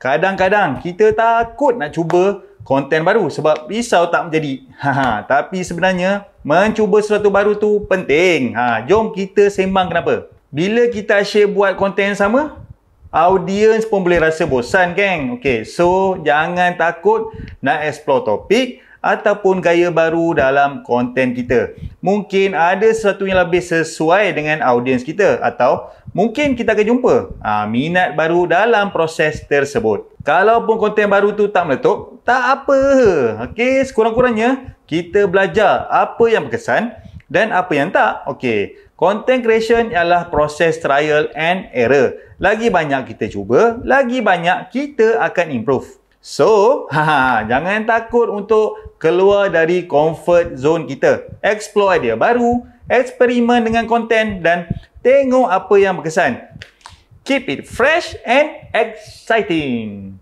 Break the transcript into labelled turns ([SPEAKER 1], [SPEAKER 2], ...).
[SPEAKER 1] Kadang-kadang kita takut nak cuba konten baru sebab risau tak menjadi. Ha, ha. Tapi sebenarnya mencuba sesuatu baru tu penting. Ha, jom kita sembang kenapa. Bila kita asyik buat konten yang sama, audience pun boleh rasa bosan geng. Okay, so jangan takut nak explore topik ataupun gaya baru dalam konten kita. Mungkin ada sesuatu yang lebih sesuai dengan audience kita atau mungkin kita akan jumpa ha, minat baru dalam proses tersebut. Kalau pun konten baru tu tak meletup, tak apa. Okay, sekurang-kurangnya kita belajar apa yang berkesan dan apa yang tak. Okay. Content creation ialah proses trial and error. Lagi banyak kita cuba, lagi banyak kita akan improve. So, haha, jangan takut untuk keluar dari comfort zone kita. Explore idea baru, eksperimen dengan konten dan tengok apa yang berkesan. Keep it fresh and exciting.